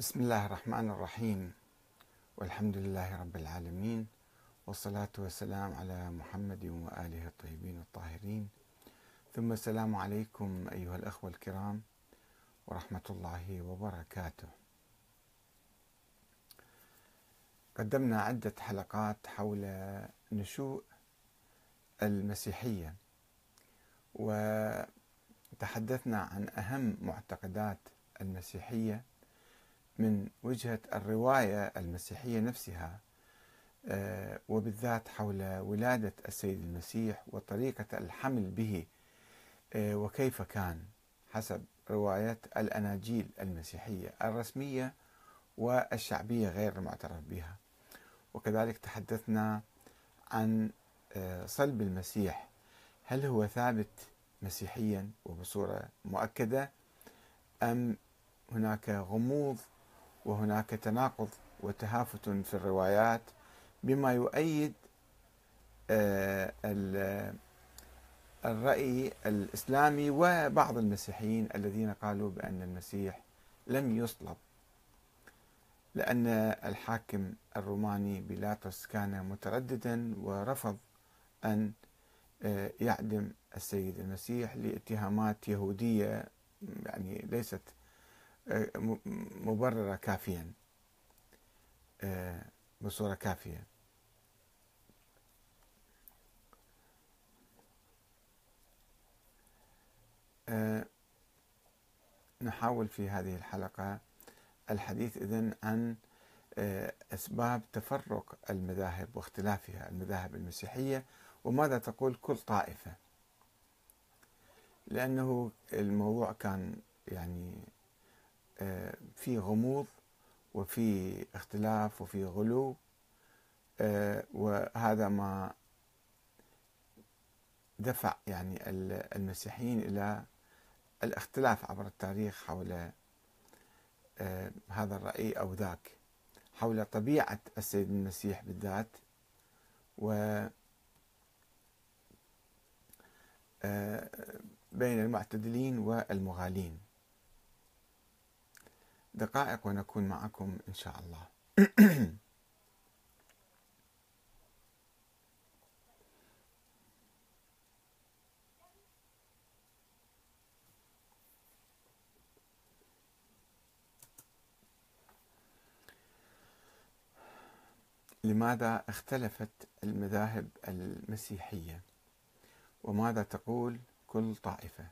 بسم الله الرحمن الرحيم والحمد لله رب العالمين والصلاة والسلام على محمد وآله الطيبين الطاهرين ثم السلام عليكم أيها الأخوة الكرام ورحمة الله وبركاته قدمنا عدة حلقات حول نشوء المسيحية وتحدثنا عن أهم معتقدات المسيحيه من وجهة الرواية المسيحية نفسها آه، وبالذات حول ولادة السيد المسيح وطريقة الحمل به آه، وكيف كان حسب رواية الأناجيل المسيحية الرسمية والشعبية غير المعترف بها وكذلك تحدثنا عن آه، صلب المسيح هل هو ثابت مسيحيا وبصورة مؤكدة أم هناك غموض وهناك تناقض وتهافت في الروايات بما يؤيد آه، الرأي الإسلامي وبعض المسيحيين الذين قالوا بأن المسيح لم يصلب لأن الحاكم الروماني بيلاطس كان مترددا ورفض أن آه، يعدم السيد المسيح لاتهامات يهودية يعني ليست آه، مبررة كافيا آه، بصورة كافية آه، نحاول في هذه الحلقة الحديث إذن عن أسباب تفرق المذاهب واختلافها المذاهب المسيحية وماذا تقول كل طائفة لأنه الموضوع كان يعني آه، في غموض وفي اختلاف وفي غلو آه، وهذا ما دفع يعني المسيحيين الى الاختلاف عبر التاريخ حول آه، هذا الرأي او ذاك حول طبيعة السيد المسيح بالذات و بين المعتدلين والمغالين دقائق ونكون معكم إن شاء الله لماذا اختلفت المذاهب المسيحيه وماذا تقول كل طائفه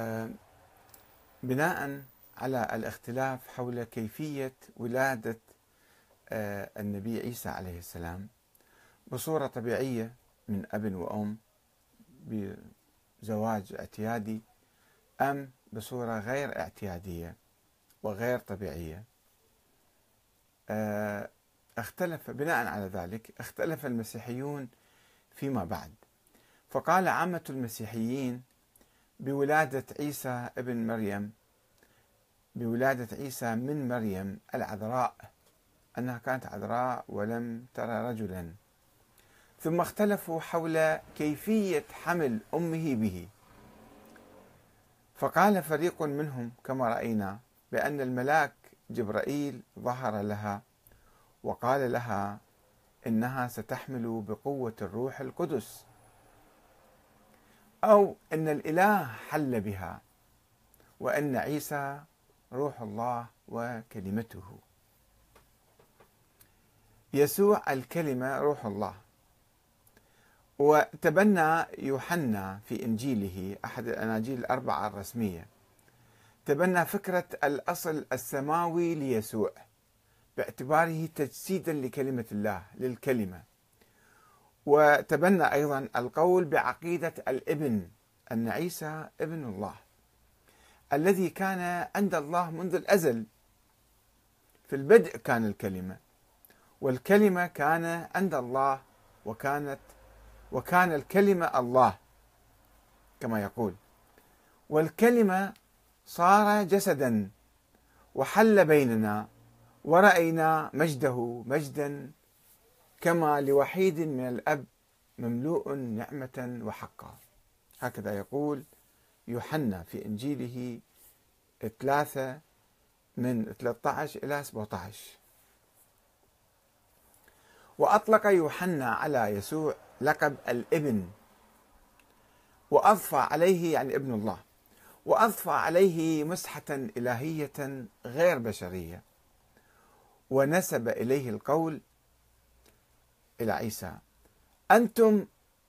آه، بناء على الاختلاف حول كيفية ولادة آه، النبي عيسى عليه السلام بصورة طبيعية من أب وأم بزواج اعتيادي أم بصورة غير اعتيادية وغير طبيعية آه، اختلف بناء على ذلك اختلف المسيحيون فيما بعد فقال عامة المسيحيين بولادة عيسى ابن مريم بولادة عيسى من مريم العذراء أنها كانت عذراء ولم ترى رجلا ثم اختلفوا حول كيفية حمل أمه به فقال فريق منهم كما رأينا بأن الملاك جبرائيل ظهر لها وقال لها إنها ستحمل بقوة الروح القدس أو أن الإله حل بها وأن عيسى روح الله وكلمته يسوع الكلمة روح الله وتبنى يوحنا في إنجيله أحد الأناجيل الأربعة الرسمية تبنى فكرة الأصل السماوي ليسوع باعتباره تجسيدا لكلمة الله للكلمة وتبنى أيضا القول بعقيدة الابن أن عيسى ابن الله الذي كان عند الله منذ الأزل في البدء كان الكلمة والكلمة كان عند الله وكانت وكان الكلمة الله كما يقول والكلمة صار جسدا وحل بيننا ورأينا مجده مجدا كما لوحيد من الأب مملوء نعمة وحقا هكذا يقول يوحنا في إنجيله ثلاثة من 13 إلى 17 وأطلق يوحنا على يسوع لقب الابن وأضفى عليه يعني ابن الله وأضفى عليه مسحة إلهية غير بشرية ونسب إليه القول إلى عيسى أنتم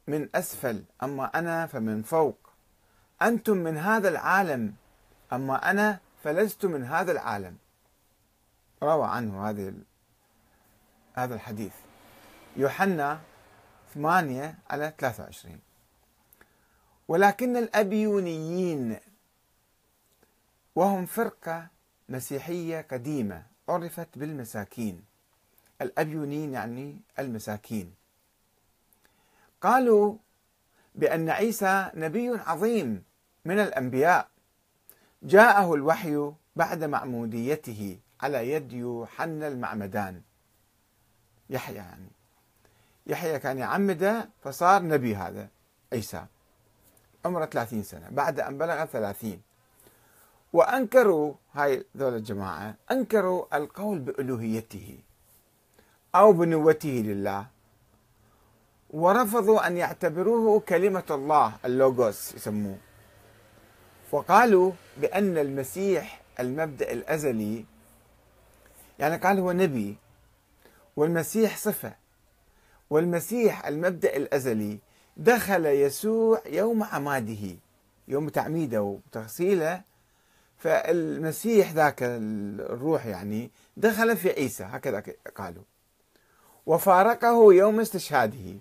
من أسفل أما أنا فمن فوق أنتم من هذا العالم أما أنا فلست من هذا العالم روى عنه هذه هذا الحديث يوحنا 8 على 23 ولكن الأبيونيين وهم فرقة مسيحية قديمة عرفت بالمساكين الأبيونين يعني المساكين قالوا بأن عيسى نبي عظيم من الأنبياء جاءه الوحي بعد معموديته على يد يوحنا المعمدان يحيى يعني يحيى كان يعمده فصار نبي هذا عيسى عمره 30 سنة بعد أن بلغ 30 وأنكروا هاي ذول الجماعة أنكروا القول بألوهيته أو بنوته لله ورفضوا أن يعتبروه كلمة الله اللوغوس يسموه وقالوا بأن المسيح المبدأ الأزلي يعني قال هو نبي والمسيح صفة والمسيح المبدأ الأزلي دخل يسوع يوم عماده يوم تعميده وتغسيله فالمسيح ذاك الروح يعني دخل في عيسى هكذا قالوا وفارقه يوم استشهاده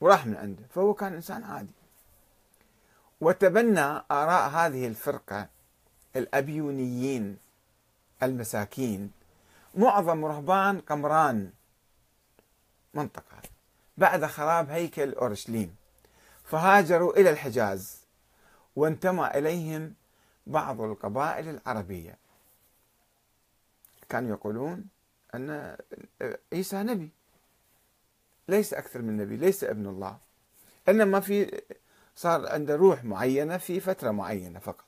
وراح من عنده فهو كان إنسان عادي وتبنى آراء هذه الفرقة الأبيونيين المساكين معظم رهبان قمران منطقة بعد خراب هيكل أورشليم فهاجروا إلى الحجاز وانتمى إليهم بعض القبائل العربية كانوا يقولون أن آه، عيسى نبي ليس أكثر من نبي ليس ابن الله إنما في صار عنده روح معينة في فترة معينة فقط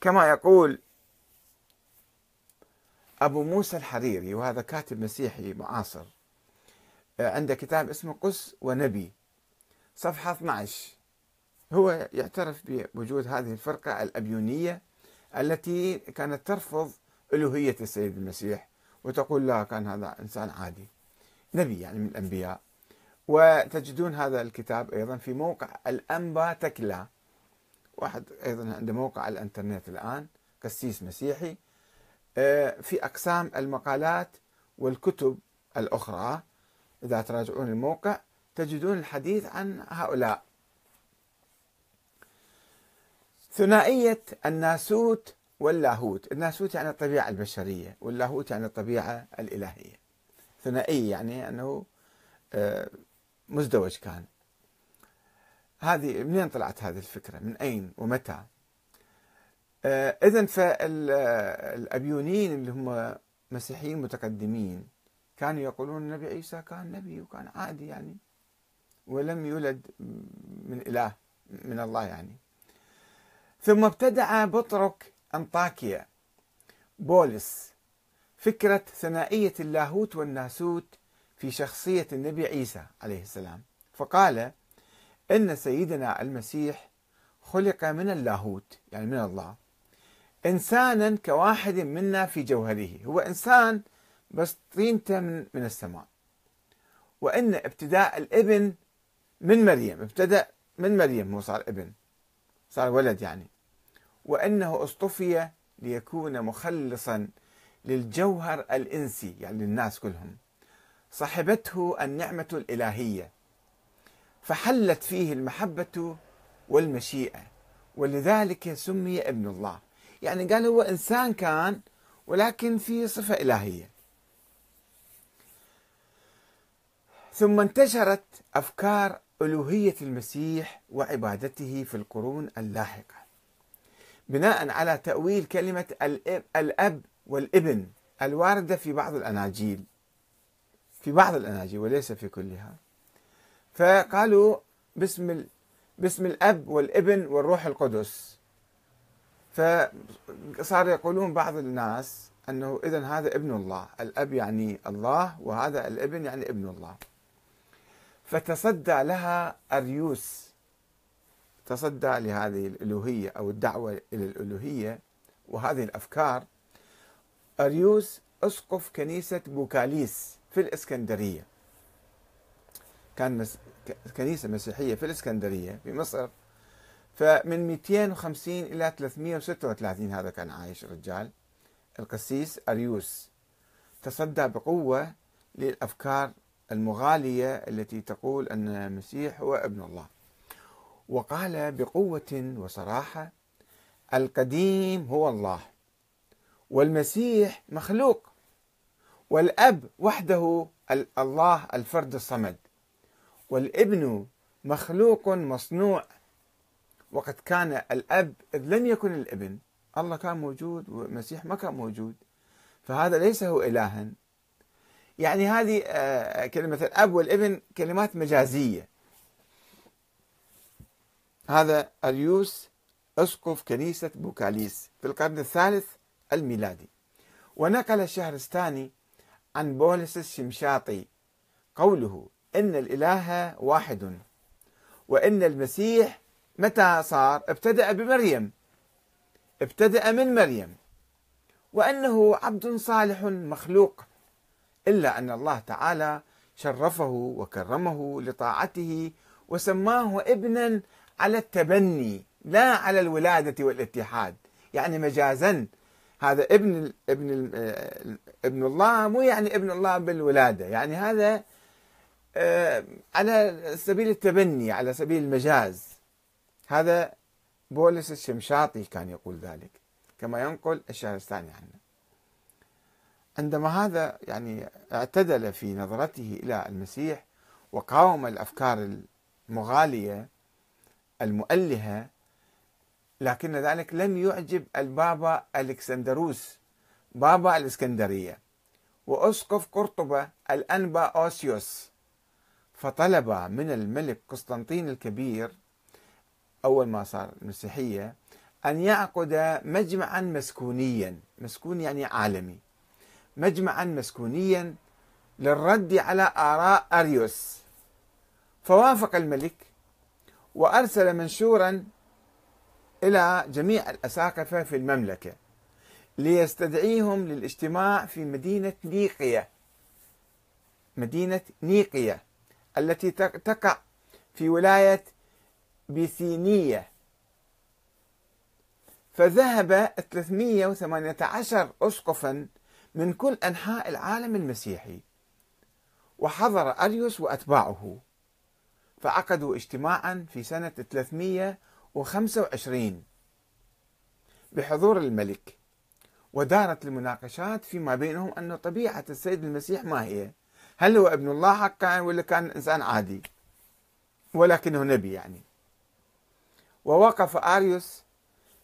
كما يقول أبو موسى الحريري وهذا كاتب مسيحي معاصر آه، عنده كتاب اسمه قس ونبي صفحة 12 هو يعترف بوجود هذه الفرقة الأبيونية التي كانت ترفض ألوهية السيد المسيح وتقول لا كان هذا إنسان عادي نبي يعني من الأنبياء وتجدون هذا الكتاب أيضا في موقع الأنبا تكلا واحد أيضا عنده موقع على الإنترنت الآن قسيس مسيحي آه، في أقسام المقالات والكتب الأخرى إذا تراجعون الموقع تجدون الحديث عن هؤلاء ثنائية الناسوت واللاهوت الناسوت يعني الطبيعة البشرية واللاهوت يعني الطبيعة الإلهية ثنائي يعني أنه آه، مزدوج كان هذه منين طلعت هذه الفكرة من أين ومتى آه، إذا فالأبيونيين آه، اللي هم مسيحيين متقدمين كانوا يقولون النبي عيسى كان نبي وكان عادي يعني ولم يولد من إله من الله يعني ثم ابتدع بطرك أنطاكيا بولس فكرة ثنائية اللاهوت والناسوت في شخصية النبي عيسى عليه السلام فقال إن سيدنا المسيح خلق من اللاهوت يعني من الله إنسانا كواحد منا في جوهره هو إنسان بس طينته من, من السماء وإن ابتداء الابن من مريم ابتدأ من مريم هو صار ابن صار ولد يعني وأنه اصطفي ليكون مخلصا للجوهر الإنسي يعني للناس كلهم صحبته النعمة الإلهية فحلت فيه المحبة والمشيئة ولذلك سمي ابن الله يعني قال هو إنسان كان ولكن في صفة إلهية ثم انتشرت أفكار ألوهية المسيح وعبادته في القرون اللاحقة بناء على تأويل كلمة الأب والابن الواردة في بعض الأناجيل في بعض الأناجيل وليس في كلها فقالوا باسم باسم الأب والابن والروح القدس فصار يقولون بعض الناس أنه إذا هذا ابن الله الأب يعني الله وهذا الابن يعني ابن الله فتصدى لها أريوس تصدى لهذه الالوهيه او الدعوه الى الالوهيه وهذه الافكار اريوس اسقف كنيسه بوكاليس في الاسكندريه كان كنيسه مسيحيه في الاسكندريه في مصر فمن 250 الى 336 هذا كان عايش الرجال القسيس اريوس تصدى بقوه للافكار المغاليه التي تقول ان المسيح هو ابن الله وقال بقوه وصراحه القديم هو الله والمسيح مخلوق والاب وحده الله الفرد الصمد والابن مخلوق مصنوع وقد كان الاب اذ لم يكن الابن الله كان موجود والمسيح ما كان موجود فهذا ليس هو الها يعني هذه آه، كلمه الاب والابن كلمات مجازيه هذا أريوس أسقف كنيسة بوكاليس في القرن الثالث الميلادي ونقل الشهرستاني عن بولس الشمشاطي قوله إن الإله واحد وإن المسيح متى صار ابتدأ بمريم ابتدأ من مريم وأنه عبد صالح مخلوق إلا أن الله تعالى شرفه وكرمه لطاعته وسماه ابنا على التبني لا على الولادة والاتحاد يعني مجازا هذا ابن ابن آه، ابن الله مو يعني ابن الله بالولادة يعني هذا آه، على سبيل التبني على سبيل المجاز هذا بولس الشمشاطي كان يقول ذلك كما ينقل الشهرستاني عنه عندما هذا يعني اعتدل في نظرته إلى المسيح وقاوم الأفكار المغالية المؤلهة لكن ذلك لم يعجب البابا الكسندروس بابا الإسكندرية وأسقف قرطبة الأنبا أوسيوس فطلب من الملك قسطنطين الكبير أول ما صار المسيحية أن يعقد مجمعا مسكونيا مسكون يعني عالمي مجمعا مسكونيا للرد على آراء أريوس فوافق الملك وأرسل منشورا إلى جميع الأساقفة في المملكة ليستدعيهم للاجتماع في مدينة نيقية مدينة نيقية التي تقع في ولاية بيثينية فذهب 318 أسقفا من كل أنحاء العالم المسيحي وحضر أريوس وأتباعه فعقدوا اجتماعا في سنة 325 بحضور الملك ودارت المناقشات فيما بينهم أن طبيعة السيد المسيح ما هي هل هو ابن الله حقا ولا كان إنسان عادي ولكنه نبي يعني ووقف آريوس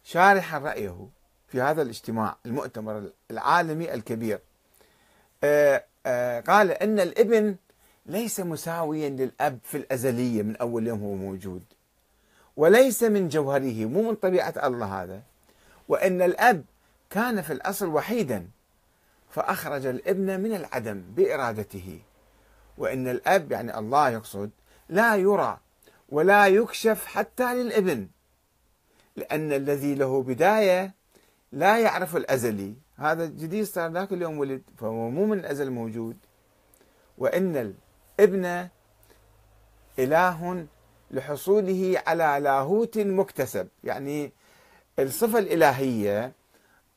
شارحا رأيه في هذا الاجتماع المؤتمر العالمي الكبير آه، آه، قال أن الابن ليس مساويا للأب في الأزلية من أول يوم هو موجود وليس من جوهره مو من طبيعة الله هذا وأن الأب كان في الأصل وحيدا فأخرج الابن من العدم بإرادته وأن الأب يعني الله يقصد لا يرى ولا يكشف حتى للابن لأن الذي له بداية لا يعرف الأزلي هذا جديد صار ذاك اليوم ولد فهو مو من الأزل موجود وإن ابنه إله لحصوله على لاهوت مكتسب يعني الصفة الإلهية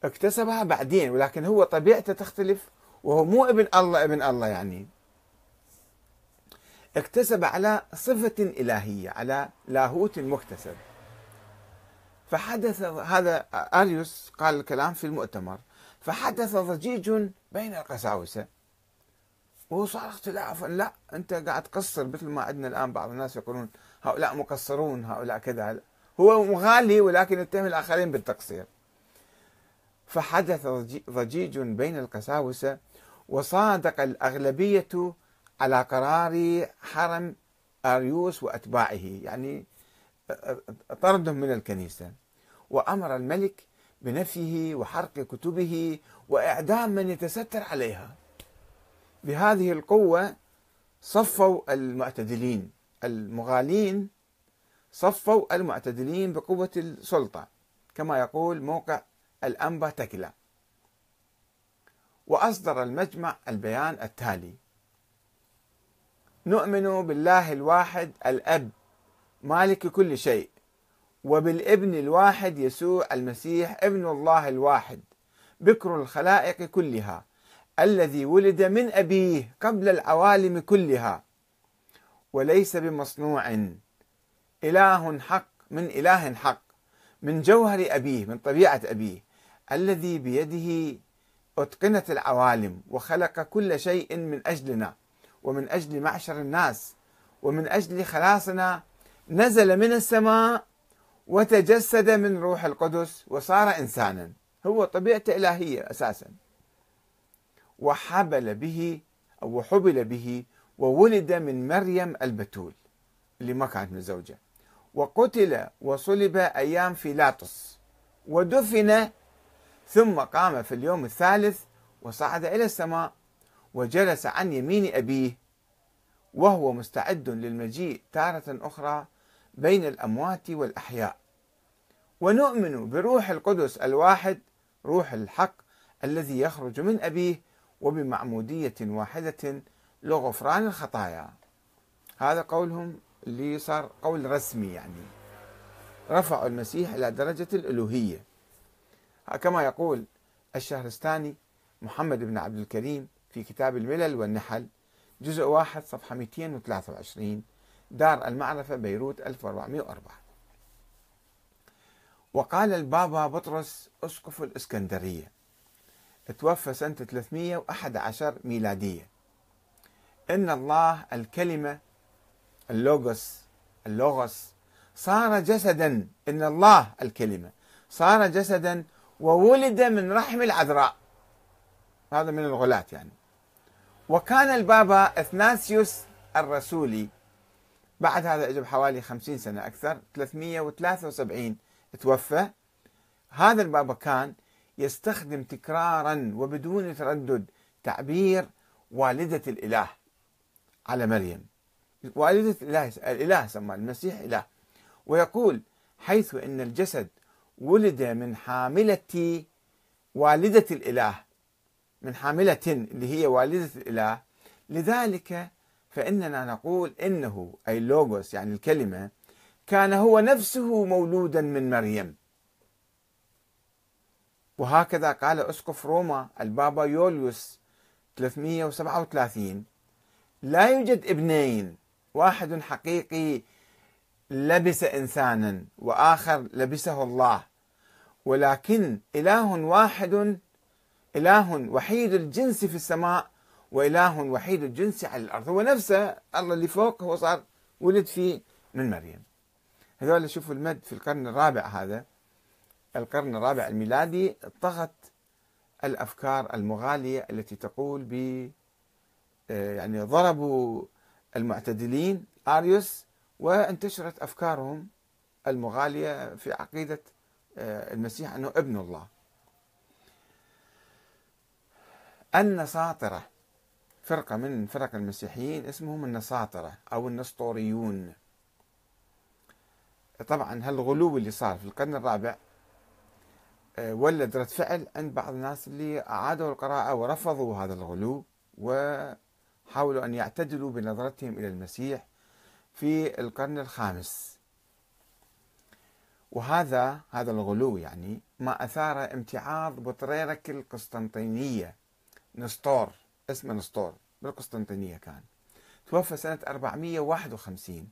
اكتسبها بعدين ولكن هو طبيعته تختلف وهو مو ابن الله ابن الله يعني اكتسب على صفة إلهية على لاهوت مكتسب فحدث هذا أريوس قال الكلام في المؤتمر فحدث ضجيج بين القساوسة وهو صار اختلاف لا انت قاعد تقصر مثل ما عندنا الان بعض الناس يقولون هؤلاء مقصرون هؤلاء كذا هو مغالي ولكن يتهم الاخرين بالتقصير فحدث ضجيج بين القساوسه وصادق الاغلبيه على قرار حرم اريوس واتباعه يعني طردهم من الكنيسه وامر الملك بنفيه وحرق كتبه واعدام من يتستر عليها بهذه القوة صفوا المعتدلين المغالين صفوا المعتدلين بقوة السلطة كما يقول موقع الأنبا تكلا وأصدر المجمع البيان التالي نؤمن بالله الواحد الأب مالك كل شيء وبالابن الواحد يسوع المسيح ابن الله الواحد بكر الخلائق كلها الذي ولد من أبيه قبل العوالم كلها وليس بمصنوع إله حق من إله حق من جوهر أبيه من طبيعة أبيه الذي بيده أتقنت العوالم وخلق كل شيء من أجلنا ومن أجل معشر الناس ومن أجل خلاصنا نزل من السماء وتجسد من روح القدس وصار إنسانا هو طبيعته إلهية أساساً وحبل به أو حبل به وولد من مريم البتول اللي ما كانت متزوجة وقتل وصلب أيام فيلاطس ودفن ثم قام في اليوم الثالث وصعد إلى السماء وجلس عن يمين أبيه وهو مستعد للمجيء تارة أخرى بين الأموات والأحياء ونؤمن بروح القدس الواحد روح الحق الذي يخرج من أبيه وبمعمودية واحدة لغفران الخطايا هذا قولهم اللي صار قول رسمي يعني رفعوا المسيح إلى درجة الألوهية كما يقول الشهرستاني محمد بن عبد الكريم في كتاب الملل والنحل جزء واحد صفحة 223 دار المعرفة بيروت 1404 وقال البابا بطرس أسقف الإسكندرية توفى سنة 311 ميلادية إن الله الكلمة اللوغوس اللوغوس صار جسدا إن الله الكلمة صار جسدا وولد من رحم العذراء هذا من الغلاة يعني وكان البابا اثناسيوس الرسولي بعد هذا اجى بحوالي 50 سنة أكثر 373 توفى هذا البابا كان يستخدم تكرارا وبدون تردد تعبير والدة الإله على مريم والدة الإله الإله سمى المسيح إله ويقول حيث أن الجسد ولد من حاملة والدة الإله من حاملة اللي هي والدة الإله لذلك فإننا نقول إنه أي لوغوس يعني الكلمة كان هو نفسه مولودا من مريم وهكذا قال أسقف روما البابا يوليوس 337 لا يوجد ابنين واحد حقيقي لبس إنسانا وآخر لبسه الله ولكن إله واحد إله وحيد الجنس في السماء وإله وحيد الجنس على الأرض هو نفسه الله اللي فوق هو صار ولد فيه من مريم هذول شوفوا المد في القرن الرابع هذا القرن الرابع الميلادي طغت الافكار المغاليه التي تقول ب آه، يعني ضربوا المعتدلين اريوس وانتشرت افكارهم المغاليه في عقيده آه، المسيح انه ابن الله. النساطره فرقه من فرق المسيحيين اسمهم النساطره او النسطوريون. طبعا هالغلو اللي صار في القرن الرابع آه، ولد رد فعل عند بعض الناس اللي أعادوا القراءة ورفضوا هذا الغلو وحاولوا أن يعتدلوا بنظرتهم إلى المسيح في القرن الخامس وهذا هذا الغلو يعني ما أثار امتعاض بطريرك القسطنطينية نسطور اسمه نسطور بالقسطنطينية كان توفى سنة 451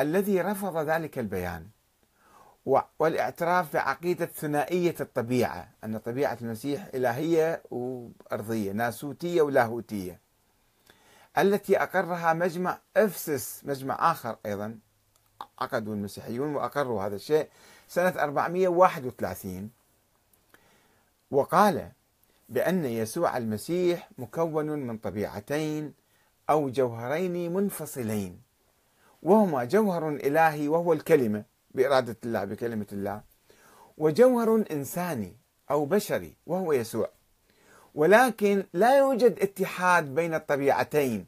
الذي رفض ذلك البيان والاعتراف بعقيدة ثنائية الطبيعة أن طبيعة المسيح إلهية وأرضية ناسوتية ولاهوتية التي أقرها مجمع أفسس مجمع آخر أيضا عقدوا المسيحيون وأقروا هذا الشيء سنة 431 وقال بأن يسوع المسيح مكون من طبيعتين أو جوهرين منفصلين وهما جوهر إلهي وهو الكلمة بإرادة الله بكلمة الله وجوهر إنساني أو بشري وهو يسوع ولكن لا يوجد اتحاد بين الطبيعتين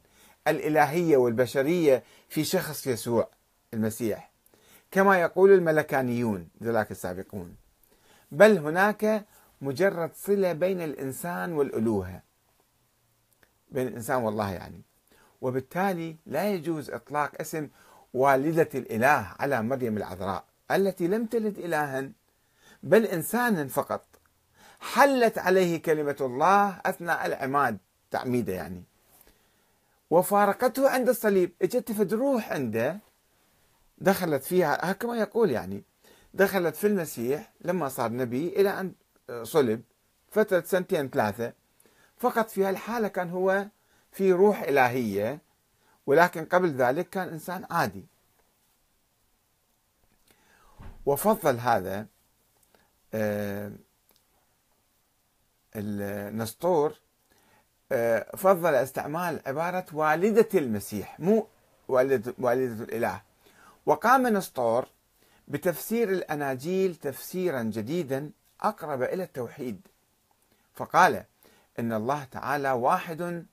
الإلهية والبشرية في شخص يسوع المسيح كما يقول الملكانيون ذلك السابقون بل هناك مجرد صلة بين الإنسان والألوهة بين الإنسان والله يعني وبالتالي لا يجوز إطلاق اسم والدة الإله على مريم العذراء التي لم تلد إلها بل إنسانا فقط حلت عليه كلمة الله أثناء العماد تعميده يعني وفارقته عند الصليب اجت في روح عنده دخلت فيها كما يقول يعني دخلت في المسيح لما صار نبي إلى أن صلب فترة سنتين ثلاثة فقط في هالحالة كان هو في روح إلهية ولكن قبل ذلك كان إنسان عادي وفضل هذا آه، النسطور آه، فضل استعمال عبارة والدة المسيح مو والدة, والدة الإله وقام نسطور بتفسير الأناجيل تفسيرا جديدا أقرب إلى التوحيد فقال إن الله تعالى واحد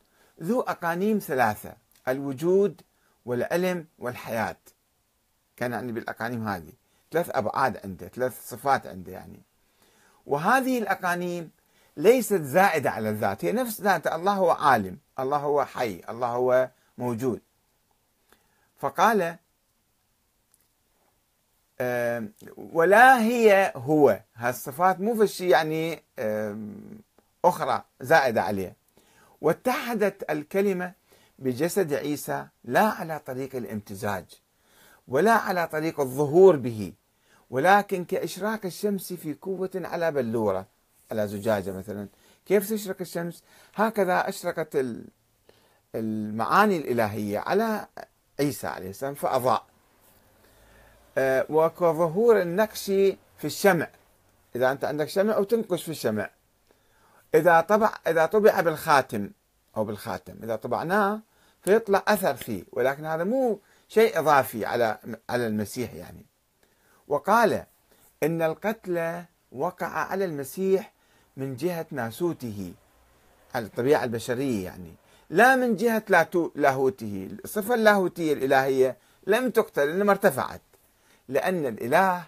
ذو أقانيم ثلاثة الوجود والعلم والحياة كان يعني بالأقانيم هذه ثلاث أبعاد عنده ثلاث صفات عنده يعني وهذه الأقانيم ليست زائدة على الذات هي نفس ذاته الله هو عالم الله هو حي الله هو موجود فقال ولا هي هو هالصفات مو في شيء يعني أخرى زائدة عليه واتحدت الكلمة بجسد عيسى لا على طريق الامتزاج ولا على طريق الظهور به ولكن كإشراق الشمس في قوة على بلورة على زجاجة مثلا كيف تشرق الشمس هكذا أشرقت المعاني الإلهية على عيسى عليه السلام فأضاء آه، وكظهور النقش في الشمع إذا أنت عندك شمع أو تنقش في الشمع إذا طبع إذا طبع بالخاتم أو بالخاتم إذا طبعناه فيطلع أثر فيه ولكن هذا مو شيء إضافي على على المسيح يعني وقال إن القتل وقع على المسيح من جهة ناسوته على الطبيعة البشرية يعني لا من جهة لاهوته الصفة اللاهوتية الإلهية لم تقتل إنما ارتفعت لأن الإله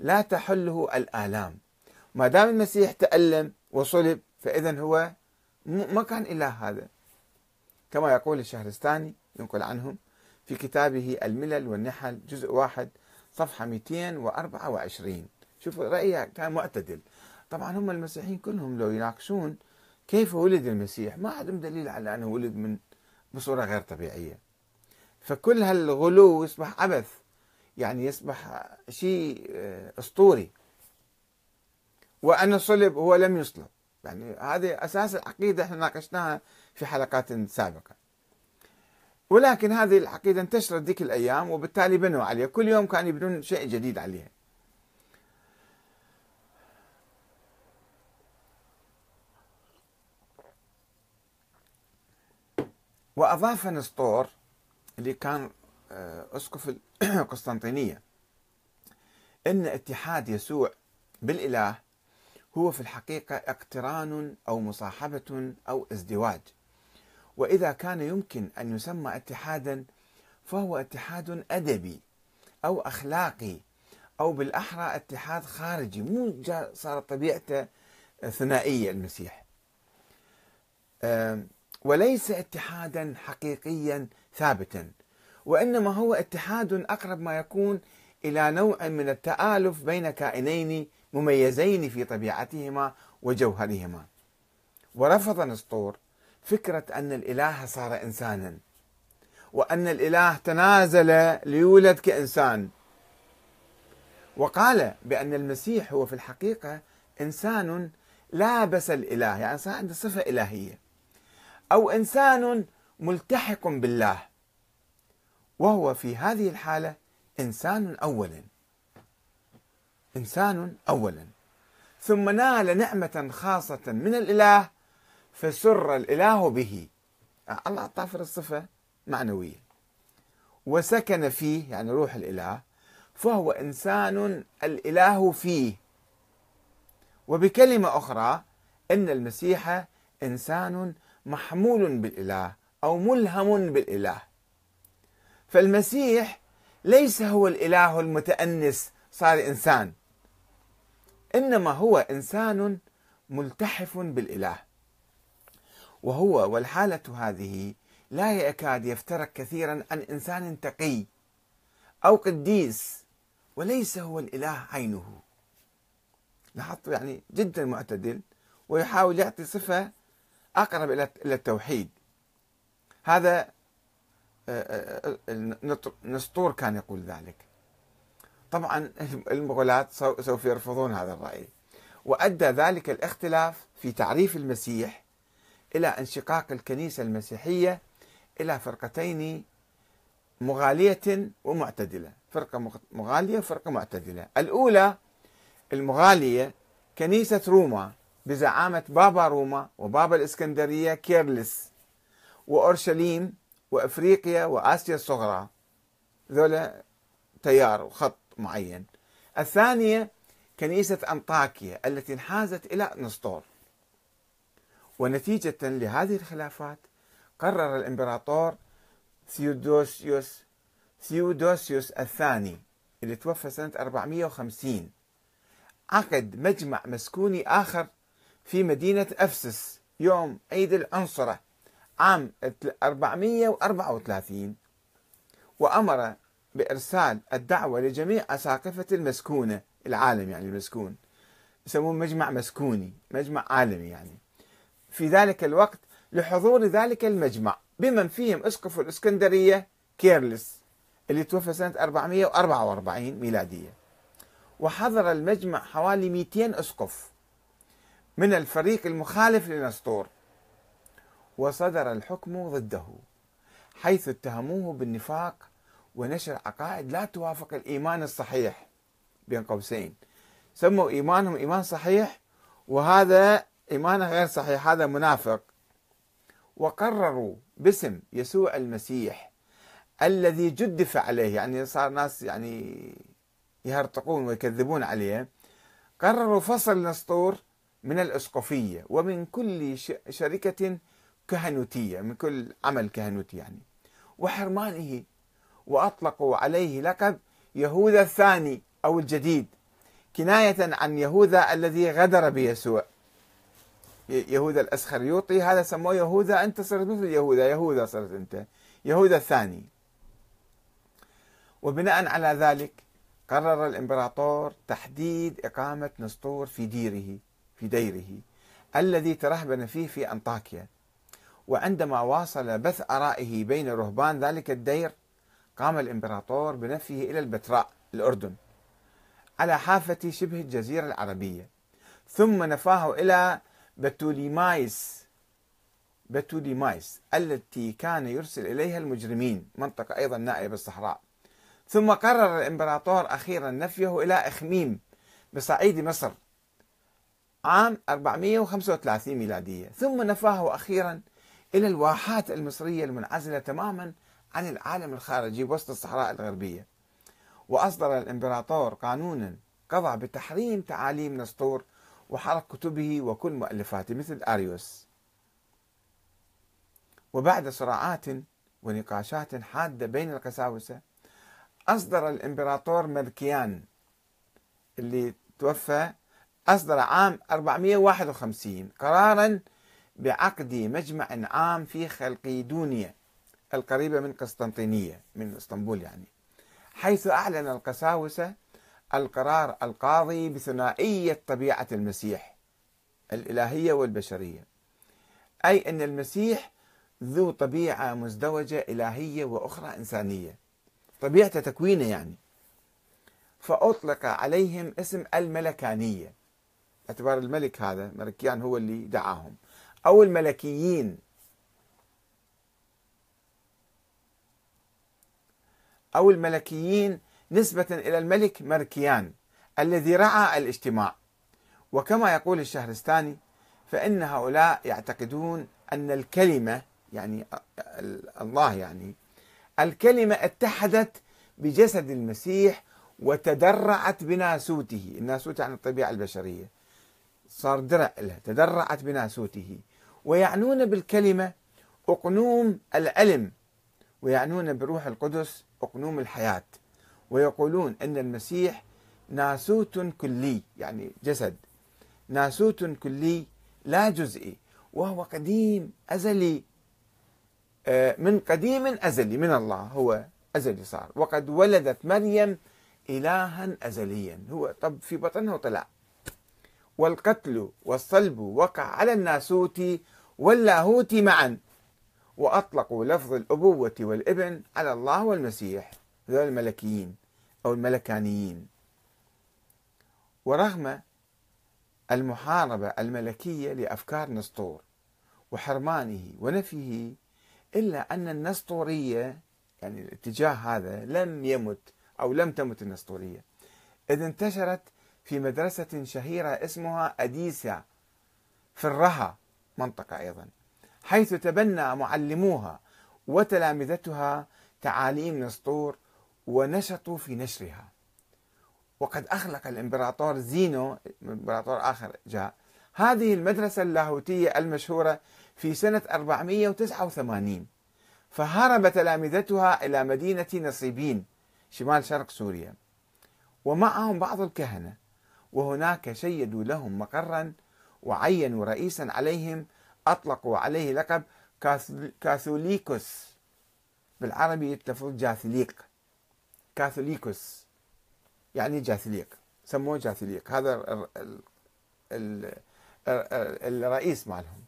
لا تحله الآلام ما دام المسيح تألم وصلب فإذا هو ما كان إله هذا كما يقول الشهرستاني ينقل عنهم في كتابه الملل والنحل جزء واحد صفحة 224 شوفوا رأيه كان معتدل طبعا هم المسيحيين كلهم لو يناقشون كيف ولد المسيح ما عندهم دليل على أنه ولد من بصورة غير طبيعية فكل هالغلو يصبح عبث يعني يصبح شيء آه، أسطوري وأن صلب هو لم يصلب يعني هذه أساس العقيدة احنا ناقشناها في حلقات سابقة ولكن هذه العقيدة انتشرت ذيك الأيام وبالتالي بنوا عليها كل يوم كانوا يبنون شيء جديد عليها وأضاف نسطور اللي كان آه، أسقف القسطنطينية أن اتحاد يسوع بالإله هو في الحقيقة اقتران أو مصاحبة أو ازدواج وإذا كان يمكن أن يسمى اتحادا فهو اتحاد أدبي أو أخلاقي أو بالأحرى اتحاد خارجي مو صارت طبيعته ثنائية المسيح وليس اتحادا حقيقيا ثابتا وإنما هو اتحاد أقرب ما يكون إلى نوع من التآلف بين كائنين مميزين في طبيعتهما وجوهرهما ورفض نسطور فكرة أن الإله صار إنسانا وأن الإله تنازل ليولد كإنسان وقال بأن المسيح هو في الحقيقة إنسان لابس الإله يعني صار عنده صفة إلهية أو إنسان ملتحق بالله وهو في هذه الحالة إنسان أولاً انسان اولا ثم نال نعمه خاصه من الاله فسر الاله به آه، الله اعطاه الصفه معنويه وسكن فيه يعني روح الاله فهو انسان الاله فيه وبكلمه اخرى ان المسيح انسان محمول بالاله او ملهم بالاله فالمسيح ليس هو الاله المتانس صار انسان انما هو انسان ملتحف بالاله وهو والحاله هذه لا يكاد يفترق كثيرا عن انسان تقي او قديس وليس هو الاله عينه لاحظتوا يعني جدا معتدل ويحاول يعطي صفه اقرب الى التوحيد هذا آه، آه، آه، نسطور كان يقول ذلك طبعا المغولات سوف يرفضون هذا الرأي وأدى ذلك الاختلاف في تعريف المسيح إلى انشقاق الكنيسة المسيحية إلى فرقتين مغالية ومعتدلة فرقة مغالية وفرقة معتدلة الأولى المغالية كنيسة روما بزعامة بابا روما وبابا الإسكندرية كيرلس وأورشليم وأفريقيا وآسيا الصغرى ذولا تيار وخط معين الثانية كنيسة أنطاكية التي انحازت إلى نسطور ونتيجة لهذه الخلافات قرر الإمبراطور ثيودوسيوس ثيودوسيوس الثاني اللي توفى سنة 450 عقد مجمع مسكوني آخر في مدينة أفسس يوم عيد العنصرة عام 434 وأمر بإرسال الدعوة لجميع أساقفة المسكونة العالم يعني المسكون يسمون مجمع مسكوني مجمع عالمي يعني في ذلك الوقت لحضور ذلك المجمع بمن فيهم اسقف الاسكندرية كيرلس اللي توفى سنة 444 ميلادية وحضر المجمع حوالي 200 اسقف من الفريق المخالف لنسطور وصدر الحكم ضده حيث اتهموه بالنفاق ونشر عقائد لا توافق الإيمان الصحيح بين قوسين سموا إيمانهم إيمان صحيح وهذا إيمان غير صحيح هذا منافق وقرروا باسم يسوع المسيح الذي جدف عليه يعني صار ناس يعني يهرطقون ويكذبون عليه قرروا فصل نسطور من الأسقفية ومن كل شركة كهنوتية من كل عمل كهنوتي يعني وحرمانه وأطلقوا عليه لقب يهوذا الثاني أو الجديد كناية عن يهوذا الذي غدر بيسوع يهوذا الأسخريوطي هذا سموه يهوذا أنت صرت مثل يهوذا يهوذا صرت أنت يهوذا الثاني وبناء على ذلك قرر الإمبراطور تحديد إقامة نسطور في ديره في ديره الذي ترهبن فيه في أنطاكيا وعندما واصل بث آرائه بين رهبان ذلك الدير قام الإمبراطور بنفيه إلى البتراء الأردن على حافة شبه الجزيرة العربية ثم نفاه إلى بتوليمايس بتوليمايس التي كان يرسل إليها المجرمين منطقة أيضا نائية بالصحراء ثم قرر الإمبراطور أخيرا نفيه إلى إخميم بصعيد مصر عام 435 ميلادية ثم نفاه أخيرا إلى الواحات المصرية المنعزلة تماما عن العالم الخارجي وسط الصحراء الغربية وأصدر الإمبراطور قانونا قضى بتحريم تعاليم نسطور وحرق كتبه وكل مؤلفاته مثل أريوس وبعد صراعات ونقاشات حادة بين القساوسة أصدر الإمبراطور ملكيان اللي توفى أصدر عام 451 قرارا بعقد مجمع عام في خلقيدونيا القريبة من قسطنطينية من اسطنبول يعني حيث أعلن القساوسة القرار القاضي بثنائية طبيعة المسيح الإلهية والبشرية أي أن المسيح ذو طبيعة مزدوجة إلهية وأخرى إنسانية طبيعته تكوينه يعني فأطلق عليهم اسم الملكانية اعتبار الملك هذا ملكيان هو اللي دعاهم أو الملكيين أو الملكيين نسبة إلى الملك مركيان الذي رعى الاجتماع وكما يقول الشهرستاني فإن هؤلاء يعتقدون أن الكلمة يعني الله يعني الكلمة اتحدت بجسد المسيح وتدرعت بناسوته الناسوت عن يعني الطبيعة البشرية صار درع لها تدرعت بناسوته ويعنون بالكلمة أقنوم العلم ويعنون بروح القدس أقنوم الحياة ويقولون أن المسيح ناسوت كلي يعني جسد ناسوت كلي لا جزئي وهو قديم أزلي آه، من قديم أزلي من الله هو أزلي صار وقد ولدت مريم إلها أزليا هو طب في بطنها طلع والقتل والصلب وقع على الناسوت واللاهوت معا وأطلقوا لفظ الأبوة والابن على الله والمسيح ذو الملكيين أو الملكانيين ورغم المحاربة الملكية لأفكار نسطور وحرمانه ونفيه إلا أن النسطورية يعني الاتجاه هذا لم يمت أو لم تمت النسطورية إذ انتشرت في مدرسة شهيرة اسمها أديسا في الرها منطقة أيضا حيث تبنى معلموها وتلامذتها تعاليم نسطور ونشطوا في نشرها وقد أخلق الإمبراطور زينو إمبراطور آخر جاء هذه المدرسة اللاهوتية المشهورة في سنة 489 فهرب تلامذتها إلى مدينة نصيبين شمال شرق سوريا ومعهم بعض الكهنة وهناك شيدوا لهم مقرا وعينوا رئيسا عليهم أطلقوا عليه لقب كاثوليكوس بالعربي يتلفظ جاثليق كاثوليكوس يعني جاثليق سموه جاثليق هذا الرئيس مالهم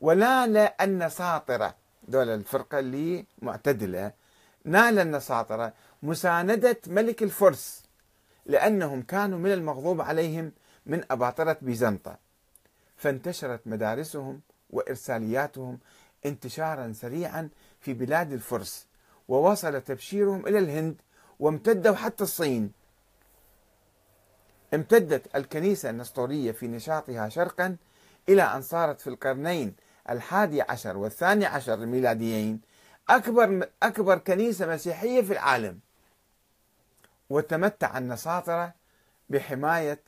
ولا لأن ساطرة دول الفرقة اللي معتدلة نال النساطرة مساندة ملك الفرس لأنهم كانوا من المغضوب عليهم من أباطرة بيزنطة فانتشرت مدارسهم وارسالياتهم انتشارا سريعا في بلاد الفرس ووصل تبشيرهم الى الهند وامتدوا حتى الصين امتدت الكنيسة النسطورية في نشاطها شرقا إلى أن صارت في القرنين الحادي عشر والثاني عشر الميلاديين أكبر, أكبر كنيسة مسيحية في العالم وتمتع النساطرة بحماية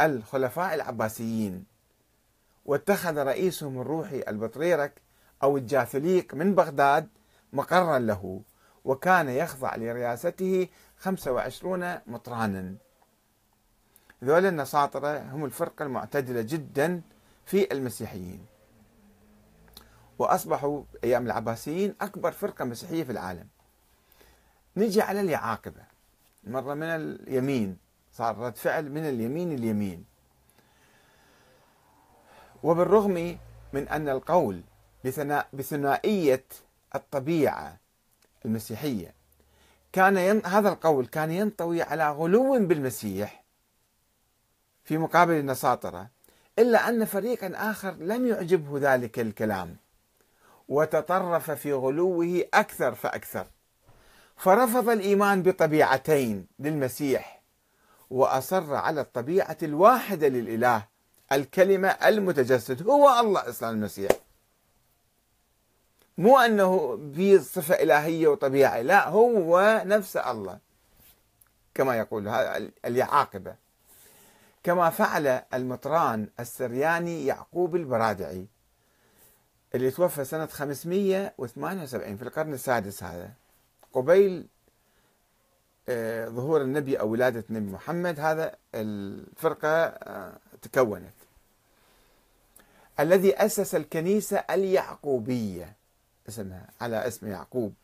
الخلفاء العباسيين واتخذ رئيسهم الروحي البطريرك أو الجاثليق من بغداد مقرا له وكان يخضع لرياسته 25 مطرانا ذول النصاطرة هم الفرقة المعتدلة جدا في المسيحيين وأصبحوا أيام العباسيين أكبر فرقة مسيحية في العالم نجي على اليعاقبة مرة من اليمين صار رد فعل من اليمين اليمين وبالرغم من أن القول بثنائية الطبيعة المسيحية كان ين... هذا القول كان ينطوي على غلو بالمسيح في مقابل النصاطرة إلا أن فريقا آخر لم يعجبه ذلك الكلام وتطرف في غلوه أكثر فأكثر فرفض الإيمان بطبيعتين للمسيح وأصر على الطبيعة الواحدة للإله الكلمة المتجسد هو الله أصلا المسيح مو أنه في صفة إلهية وطبيعة لا هو نفس الله كما يقول اليعاقبة كما فعل المطران السرياني يعقوب البرادعي اللي توفى سنة 578 في القرن السادس هذا قبيل آه، ظهور النبي أو ولادة النبي محمد هذا الفرقة آه، تكونت الذي أسس الكنيسة اليعقوبية اسمها على اسم يعقوب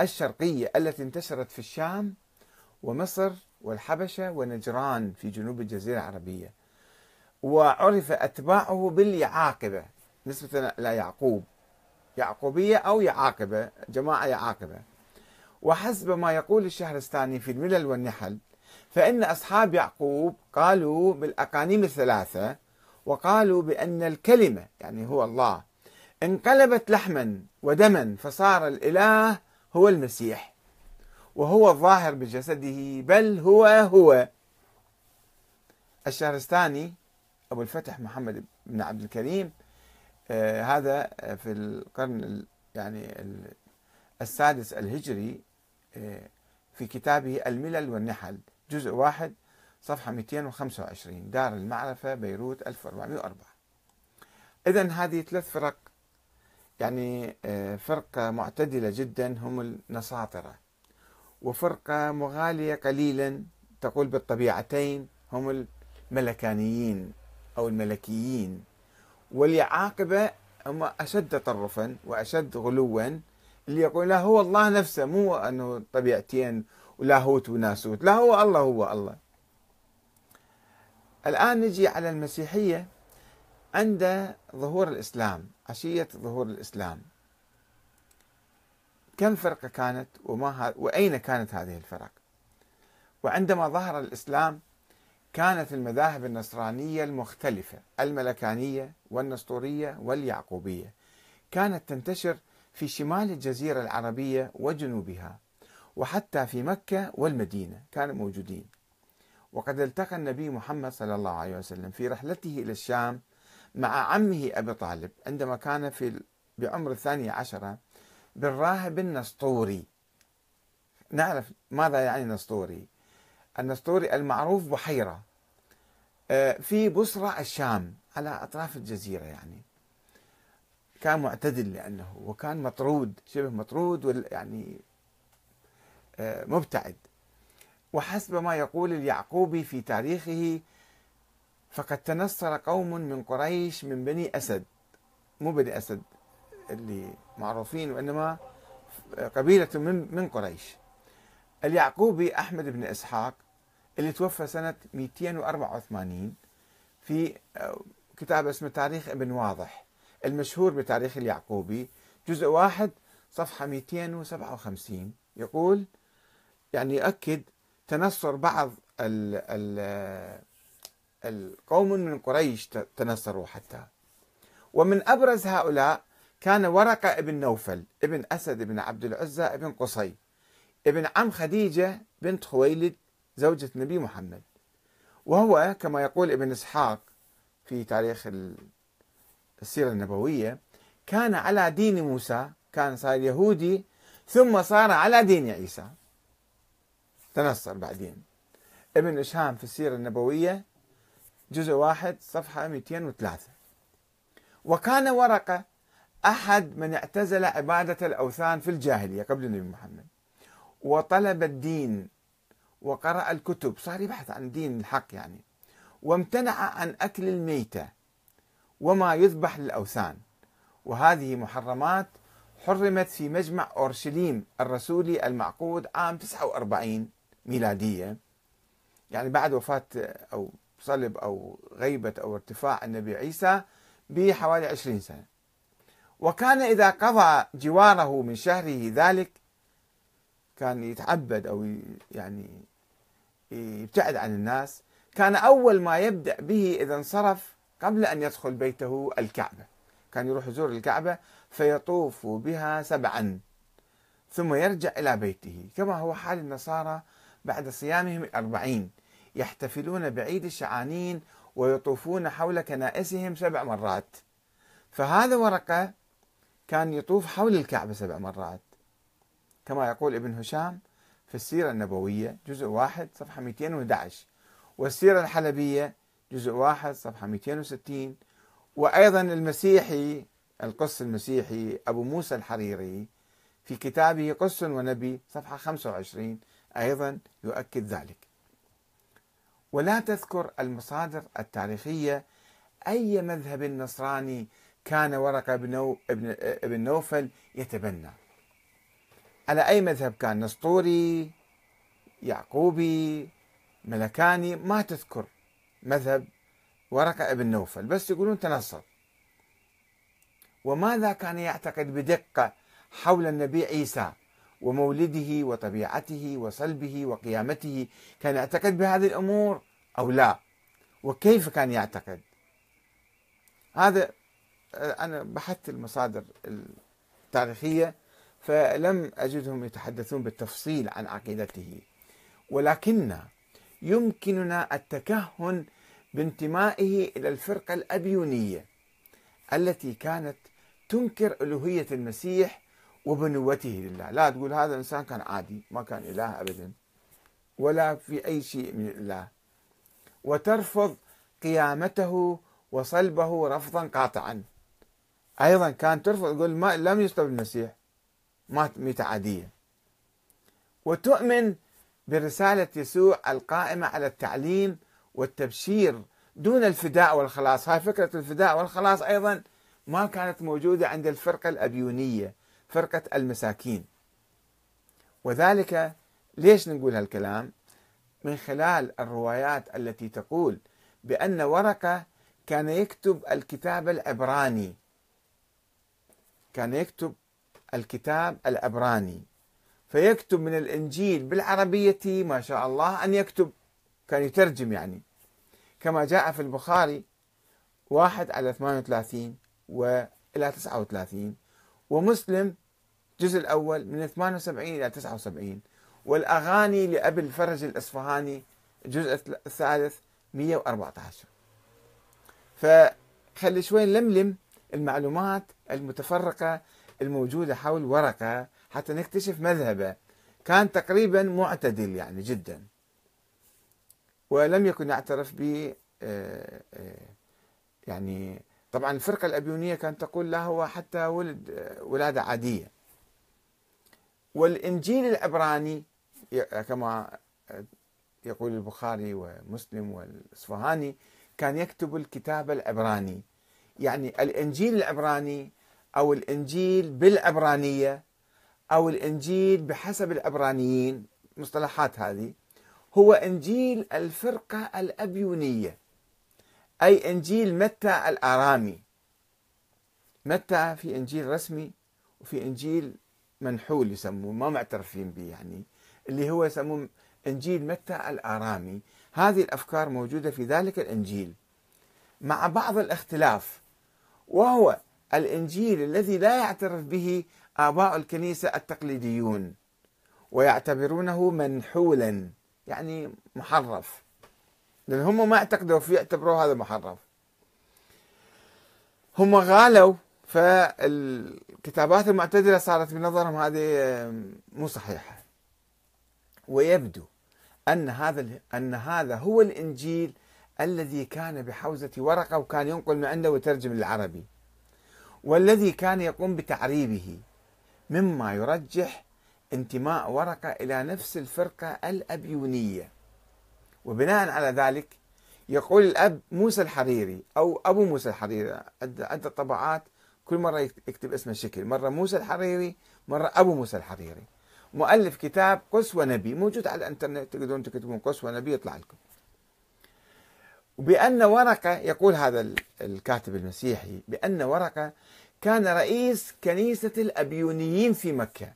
الشرقية التي انتشرت في الشام ومصر والحبشة ونجران في جنوب الجزيرة العربية وعرف أتباعه باليعاقبة نسبة إلى يعقوب يعقوبية أو يعاقبة جماعة يعاقبة وحسب ما يقول الشهرستاني في الملل والنحل فإن أصحاب يعقوب قالوا بالأقانيم الثلاثة وقالوا بأن الكلمة يعني هو الله انقلبت لحما ودما فصار الإله هو المسيح وهو الظاهر بجسده بل هو هو الشهرستاني أبو الفتح محمد بن عبد الكريم آه هذا آه، في القرن يعني السادس الهجري آه في كتابه الملل والنحل جزء واحد صفحة 225 دار المعرفة بيروت 1404 إذا هذه ثلاث فرق يعني آه، فرقة معتدلة جدا هم النصاطرة وفرقة مغالية قليلا تقول بالطبيعتين هم الملكانيين أو الملكيين والعاقبة هم أشد تطرفا وأشد غلوا اللي يقول لا هو الله نفسه مو أنه طبيعتين ولاهوت وناسوت لا هو الله هو الله الآن نجي على المسيحية عند ظهور الإسلام عشية ظهور الإسلام كم فرقة كانت وما وأين كانت هذه الفرق وعندما ظهر الإسلام كانت المذاهب النصرانية المختلفة الملكانية والنسطورية واليعقوبية كانت تنتشر في شمال الجزيرة العربية وجنوبها وحتى في مكة والمدينة كانوا موجودين وقد التقى النبي محمد صلى الله عليه وسلم في رحلته إلى الشام مع عمه أبي طالب عندما كان في بعمر الثانية عشرة بالراهب النسطوري نعرف ماذا يعني نسطوري النسطوري المعروف بحيرة آه، في بصرة الشام على أطراف الجزيرة يعني كان معتدل لأنه وكان مطرود شبه مطرود يعني آه، مبتعد وحسب ما يقول اليعقوبي في تاريخه فقد تنصر قوم من قريش من بني أسد مو بني أسد اللي معروفين وإنما قبيلة من, من قريش اليعقوبي أحمد بن إسحاق اللي توفى سنة 284 في آه، كتاب اسمه تاريخ ابن واضح المشهور بتاريخ اليعقوبي جزء واحد صفحة 257 يقول يعني يؤكد تنصر بعض ال ال القوم من قريش تنصروا حتى ومن أبرز هؤلاء كان ورقة ابن نوفل ابن أسد ابن عبد العزة ابن قصي ابن عم خديجة بنت خويلد زوجة النبي محمد وهو كما يقول ابن إسحاق في تاريخ السيرة النبوية كان على دين موسى كان صار يهودي ثم صار على دين عيسى تنصر بعدين ابن إشهام في السيرة النبوية جزء واحد صفحة 203 وكان ورقة أحد من اعتزل عبادة الأوثان في الجاهلية قبل النبي محمد وطلب الدين وقرأ الكتب صار يبحث عن دين الحق يعني وامتنع عن أكل الميتة وما يذبح للأوثان وهذه محرمات حرمت في مجمع أورشليم الرسولي المعقود عام 49 ميلادية يعني بعد وفاة أو صلب أو غيبة أو ارتفاع النبي عيسى بحوالي عشرين سنة وكان إذا قضى جواره من شهره ذلك كان يتعبد أو يعني يبتعد عن الناس كان أول ما يبدأ به إذا انصرف قبل أن يدخل بيته الكعبة كان يروح يزور الكعبة فيطوف بها سبعا ثم يرجع إلى بيته كما هو حال النصارى بعد صيامهم الأربعين يحتفلون بعيد الشعانين ويطوفون حول كنائسهم سبع مرات فهذا ورقة كان يطوف حول الكعبة سبع مرات كما يقول ابن هشام في السيرة النبوية جزء واحد صفحة 211 والسيرة الحلبية جزء واحد صفحة 260 وأيضا المسيحي القس المسيحي أبو موسى الحريري في كتابه قس ونبي صفحة 25 أيضا يؤكد ذلك ولا تذكر المصادر التاريخية أي مذهب نصراني كان ورقة بن نوفل يتبنى على أي مذهب كان نسطوري يعقوبي ملكاني ما تذكر مذهب ورقة ابن نوفل بس يقولون تنصر وماذا كان يعتقد بدقة حول النبي عيسى ومولده وطبيعته وصلبه وقيامته كان يعتقد بهذه الامور او لا وكيف كان يعتقد هذا آه، انا بحثت المصادر التاريخيه فلم اجدهم يتحدثون بالتفصيل عن عقيدته ولكن يمكننا التكهن بانتمائه الى الفرقه الابيونيه التي كانت تنكر الوهيه المسيح وبنوته لله لا تقول هذا الإنسان كان عادي ما كان إله أبدا ولا في أي شيء من الله وترفض قيامته وصلبه رفضا قاطعا أيضا كان ترفض تقول ما لم يصلب المسيح مات ميتة عادية وتؤمن برسالة يسوع القائمة على التعليم والتبشير دون الفداء والخلاص هاي فكرة الفداء والخلاص أيضا ما كانت موجودة عند الفرقة الأبيونية فرقة المساكين وذلك ليش نقول هالكلام من خلال الروايات التي تقول بأن ورقة كان يكتب الكتاب العبراني كان يكتب الكتاب العبراني فيكتب من الإنجيل بالعربية ما شاء الله أن يكتب كان يترجم يعني كما جاء في البخاري واحد على 38 وإلى 39 ومسلم الجزء الأول من 78 إلى 79 والأغاني لأبي الفرج الأصفهاني الجزء الثالث 114 فخلي شوي نلملم المعلومات المتفرقة الموجودة حول ورقة حتى نكتشف مذهبه كان تقريبا معتدل يعني جدا ولم يكن يعترف ب آه، آه، يعني طبعا الفرقة الأبيونية كانت تقول لا هو حتى ولد آه، ولادة عادية والإنجيل العبراني آه، كما آه، يقول البخاري ومسلم والإصفهاني كان يكتب الكتاب العبراني يعني الإنجيل العبراني أو الإنجيل بالعبرانية أو الإنجيل بحسب العبرانيين مصطلحات هذه هو إنجيل الفرقة الأبيونية أي إنجيل متى الآرامي متى في إنجيل رسمي وفي إنجيل منحول يسموه ما معترفين به يعني اللي هو يسموه إنجيل متى الآرامي هذه الأفكار موجودة في ذلك الإنجيل مع بعض الاختلاف وهو الإنجيل الذي لا يعترف به آباء الكنيسة التقليديون ويعتبرونه منحولا يعني محرف لان هم ما اعتقدوا فيه اعتبروه هذا محرف هم غالوا فالكتابات المعتدله صارت بنظرهم هذه مو صحيحه ويبدو ان هذا ان هذا هو الانجيل الذي كان بحوزه ورقه وكان ينقل من عنده ويترجم للعربي والذي كان يقوم بتعريبه مما يرجح انتماء ورقه الى نفس الفرقه الابيونيه وبناء على ذلك يقول الأب موسى الحريري أو أبو موسى الحريري عدة طبعات كل مرة يكتب اسم الشكل مرة موسى الحريري مرة أبو موسى الحريري مؤلف كتاب قس ونبي موجود على الانترنت تقدرون تكتبون قس ونبي يطلع لكم بأن ورقة يقول هذا الكاتب المسيحي بأن ورقة كان رئيس كنيسة الأبيونيين في مكة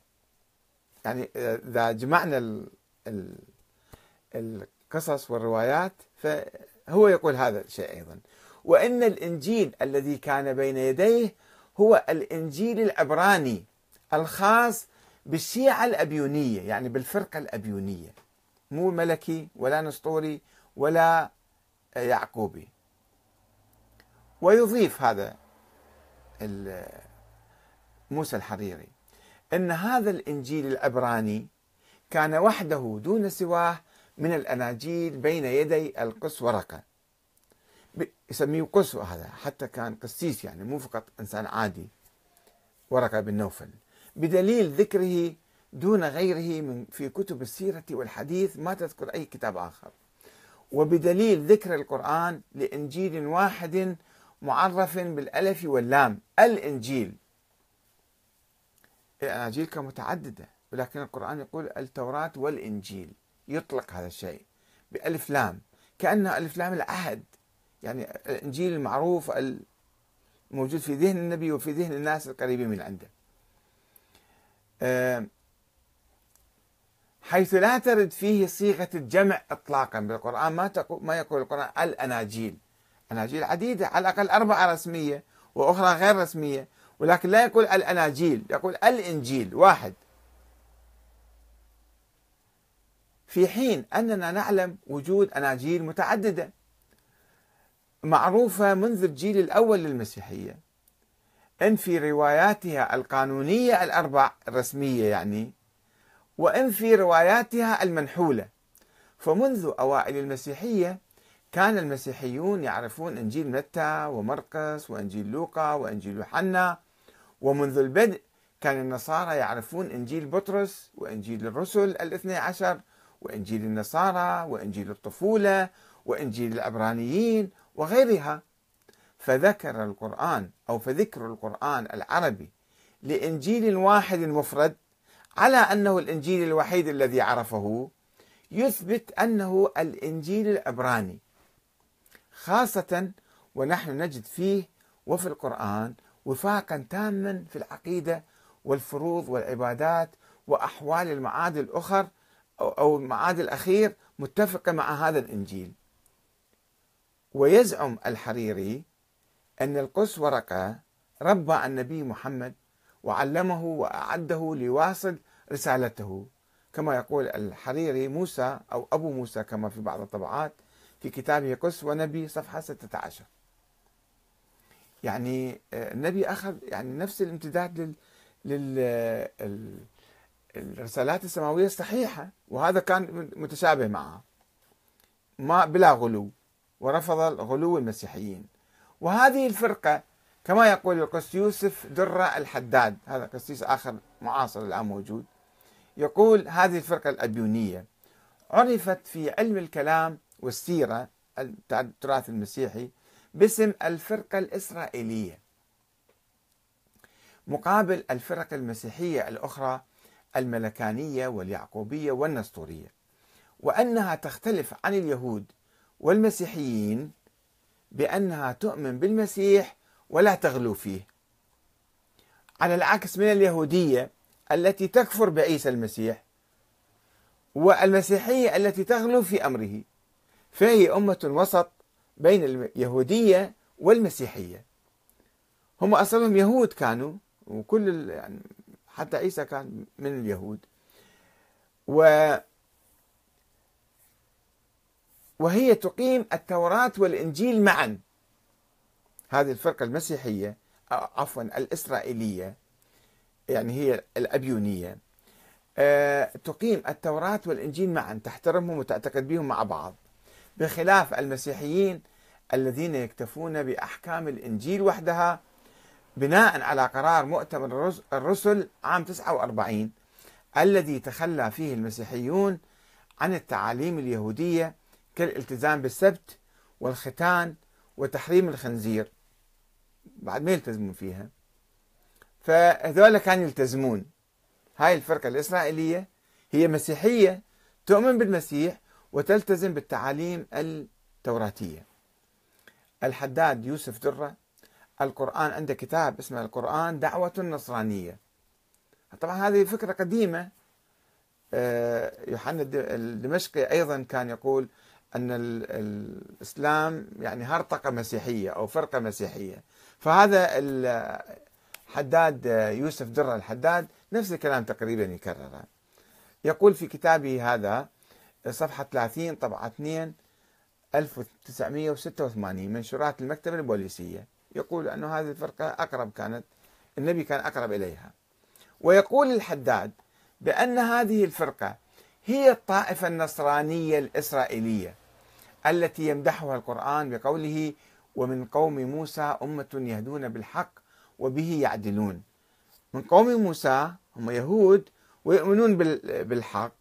يعني آه، إذا جمعنا ال ال القصص والروايات فهو يقول هذا الشيء أيضا وأن الإنجيل الذي كان بين يديه هو الإنجيل العبراني الخاص بالشيعة الأبيونية يعني بالفرقة الأبيونية مو ملكي ولا نسطوري ولا يعقوبي ويضيف هذا موسى الحريري ان هذا الانجيل العبراني كان وحده دون سواه من الأناجيل بين يدي القس ورقة يسميه قس هذا حتى كان قسيس يعني مو فقط إنسان عادي ورقة بن نوفل بدليل ذكره دون غيره من في كتب السيرة والحديث ما تذكر أي كتاب آخر وبدليل ذكر القرآن لإنجيل واحد معرف بالألف واللام الإنجيل الأناجيل كمتعددة ولكن القرآن يقول التوراة والإنجيل يطلق هذا الشيء بألف لام كأنه ألف لام العهد يعني الإنجيل المعروف الموجود في ذهن النبي وفي ذهن الناس القريبين من عنده آه، حيث لا ترد فيه صيغة الجمع إطلاقا بالقرآن ما, تقول ما يقول القرآن الأناجيل أناجيل عديدة على الأقل أربعة رسمية وأخرى غير رسمية ولكن لا يقول الأناجيل يقول الإنجيل واحد في حين أننا نعلم وجود أناجيل متعددة معروفة منذ الجيل الأول للمسيحية إن في رواياتها القانونية الأربع الرسمية يعني وإن في رواياتها المنحولة فمنذ أوائل المسيحية كان المسيحيون يعرفون إنجيل متى ومرقس وإنجيل لوقا وإنجيل يوحنا ومنذ البدء كان النصارى يعرفون إنجيل بطرس وإنجيل الرسل الاثني عشر وإنجيل النصارى وإنجيل الطفولة وإنجيل العبرانيين وغيرها فذكر القرآن أو فذكر القرآن العربي لإنجيل واحد مفرد على أنه الإنجيل الوحيد الذي عرفه يثبت أنه الإنجيل العبراني خاصة ونحن نجد فيه وفي القرآن وفاقا تاما في العقيدة والفروض والعبادات وأحوال المعاد الاخرى أو المعاد الأخير متفقة مع هذا الإنجيل ويزعم الحريري أن القدس ورقة ربى النبي محمد وعلمه وأعده ليواصل رسالته كما يقول الحريري موسى أو أبو موسى كما في بعض الطبعات في كتابه قس ونبي صفحة 16 يعني آه، النبي أخذ يعني نفس الامتداد لل, لل... آه، الرسالات السماوية صحيحة وهذا كان متشابه معها ما بلا غلو ورفض غلو المسيحيين وهذه الفرقة كما يقول القس يوسف درة الحداد هذا قسيس آخر معاصر الآن موجود يقول هذه الفرقة الأبيونية عرفت في علم الكلام والسيرة التراث المسيحي باسم الفرقة الإسرائيلية مقابل الفرق المسيحية الأخرى الملكانية واليعقوبية والنسطورية وأنها تختلف عن اليهود والمسيحيين بأنها تؤمن بالمسيح ولا تغلو فيه على العكس من اليهودية التي تكفر بعيسى المسيح والمسيحية التي تغلو في أمره فهي أمة وسط بين اليهودية والمسيحية هم أصلهم يهود كانوا وكل يعني حتى عيسى كان من اليهود و وهي تقيم التوراة والإنجيل معا هذه الفرقة المسيحية عفوا الإسرائيلية يعني هي الأبيونية آه، تقيم التوراة والإنجيل معا تحترمهم وتعتقد بهم مع بعض بخلاف المسيحيين الذين يكتفون بأحكام الإنجيل وحدها بناء على قرار مؤتمر الرسل عام 49 الذي تخلى فيه المسيحيون عن التعاليم اليهودية كالالتزام بالسبت والختان وتحريم الخنزير بعد ما يلتزمون فيها فهذول كانوا يلتزمون هاي الفرقة الإسرائيلية هي مسيحية تؤمن بالمسيح وتلتزم بالتعاليم التوراتية الحداد يوسف دره القرآن عنده كتاب اسمه القرآن دعوة النصرانية طبعا هذه فكرة قديمة آه، يوحنا الدمشقي أيضا كان يقول أن الإسلام يعني هرطقة مسيحية أو فرقة مسيحية فهذا الحداد آه، يوسف در الحداد نفس الكلام تقريبا يكرره يقول في كتابه هذا صفحة 30 طبعة 2 1986 منشورات المكتبة البوليسية يقول أنه هذه الفرقة أقرب كانت النبي كان أقرب إليها ويقول الحداد بأن هذه الفرقة هي الطائفة النصرانية الإسرائيلية التي يمدحها القرآن بقوله ومن قوم موسى أمة يهدون بالحق وبه يعدلون من قوم موسى هم يهود ويؤمنون بالحق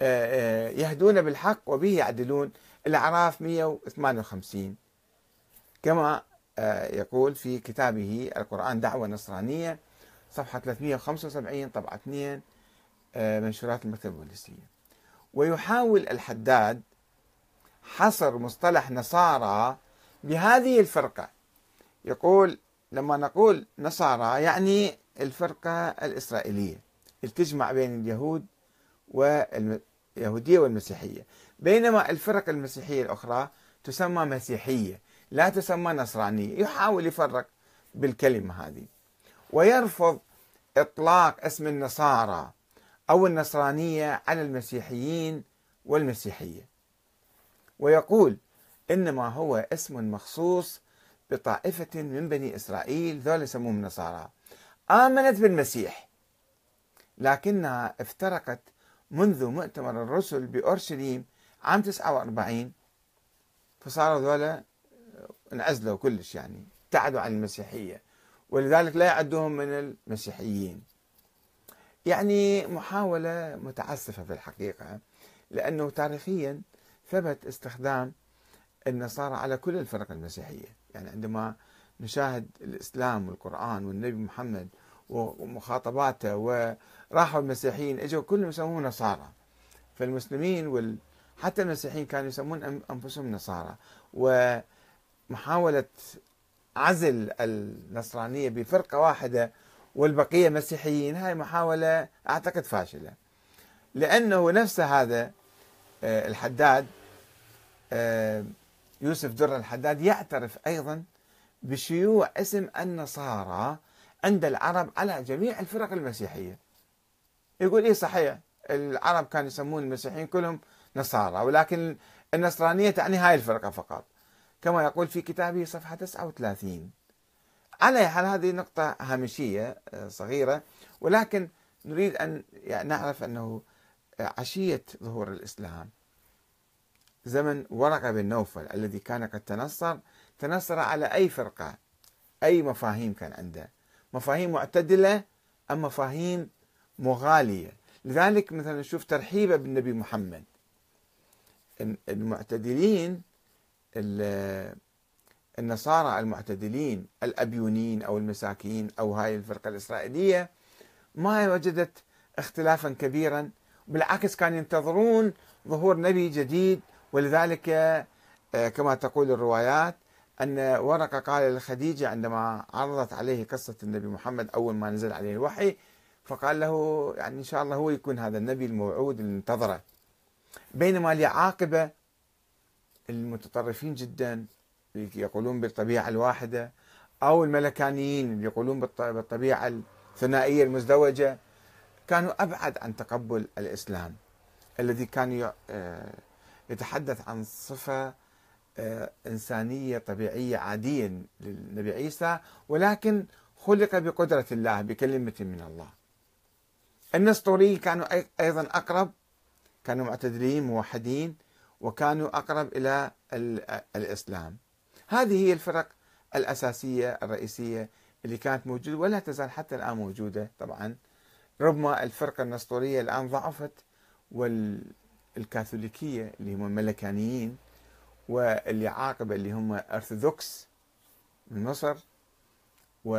آه، آه، يهدون بالحق وبه يعدلون الأعراف 158 كما يقول في كتابه القرآن دعوة نصرانية صفحة 375 طبعة 2 منشورات المكتبة البوليسية ويحاول الحداد حصر مصطلح نصارى بهذه الفرقة يقول لما نقول نصارى يعني الفرقة الإسرائيلية اللي تجمع بين اليهود واليهودية والمسيحية بينما الفرق المسيحية الأخرى تسمى مسيحية لا تسمى نصرانية يحاول يفرق بالكلمة هذه ويرفض إطلاق اسم النصارى أو النصرانية على المسيحيين والمسيحية ويقول إنما هو اسم مخصوص بطائفة من بني إسرائيل ذول يسموهم نصارى آمنت بالمسيح لكنها افترقت منذ مؤتمر الرسل بأورشليم عام 49 فصاروا ذولا انعزلوا كلش يعني ابتعدوا عن المسيحية ولذلك لا يعدهم من المسيحيين يعني محاولة متعسفة في الحقيقة لأنه تاريخيا ثبت استخدام النصارى على كل الفرق المسيحية يعني عندما نشاهد الإسلام والقرآن والنبي محمد ومخاطباته وراحوا المسيحيين اجوا كلهم يسمون نصارى فالمسلمين وال... حتى المسيحيين كانوا يسمون انفسهم نصارى و محاولة عزل النصرانية بفرقة واحدة والبقية مسيحيين هاي محاولة أعتقد فاشلة لأنه نفس هذا آه، الحداد آه، يوسف در الحداد يعترف أيضا بشيوع اسم النصارى عند العرب على جميع الفرق المسيحية يقول إيه صحيح العرب كانوا يسمون المسيحيين كلهم نصارى ولكن النصرانية تعني هاي الفرقة فقط كما يقول في كتابه صفحة 39 على حال هذه نقطة هامشية آه، صغيرة ولكن نريد أن نعرف أنه آه، عشية ظهور الإسلام زمن ورقة بن نوفل الذي كان قد تنصر تنصر على أي فرقة أي مفاهيم كان عنده مفاهيم معتدلة أم مفاهيم مغالية لذلك مثلا نشوف ترحيبه بالنبي محمد المعتدلين النصارى المعتدلين الأبيونين أو المساكين أو هاي الفرقة الإسرائيلية ما وجدت اختلافا كبيرا بالعكس كانوا ينتظرون ظهور نبي جديد ولذلك آه، كما تقول الروايات أن ورقة قال لخديجة عندما عرضت عليه قصة النبي محمد أول ما نزل عليه الوحي فقال له يعني إن شاء الله هو يكون هذا النبي الموعود اللي انتظره بينما لعاقبة المتطرفين جدا يقولون بالطبيعة الواحدة أو الملكانيين اللي يقولون بالطبيعة الثنائية المزدوجة كانوا أبعد عن تقبل الإسلام الذي كان آه، يتحدث عن صفة آه، إنسانية طبيعية عادية للنبي عيسى ولكن خلق بقدرة الله بكلمة من الله النسطوريين كانوا أيضا أقرب كانوا معتدلين موحدين وكانوا أقرب إلى الإسلام هذه هي الفرق الأساسية الرئيسية اللي كانت موجودة ولا تزال حتى الآن موجودة طبعا ربما الفرقة النسطورية الآن ضعفت والكاثوليكية اللي هم الملكانيين واللي عاقبة اللي هم أرثوذكس من مصر و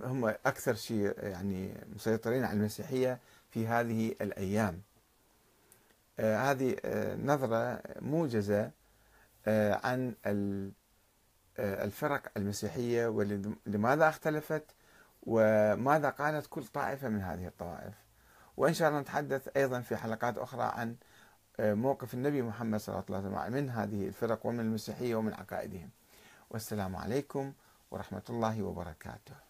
هم أكثر شيء يعني مسيطرين على المسيحية في هذه الأيام آه، هذه آه، نظرة موجزة آه، عن الفرق المسيحية ولماذا اختلفت وماذا قالت كل طائفة من هذه الطوائف وإن شاء الله نتحدث أيضا في حلقات أخرى عن موقف النبي محمد صلى الله عليه وسلم من هذه الفرق ومن المسيحية ومن عقائدهم والسلام عليكم ورحمة الله وبركاته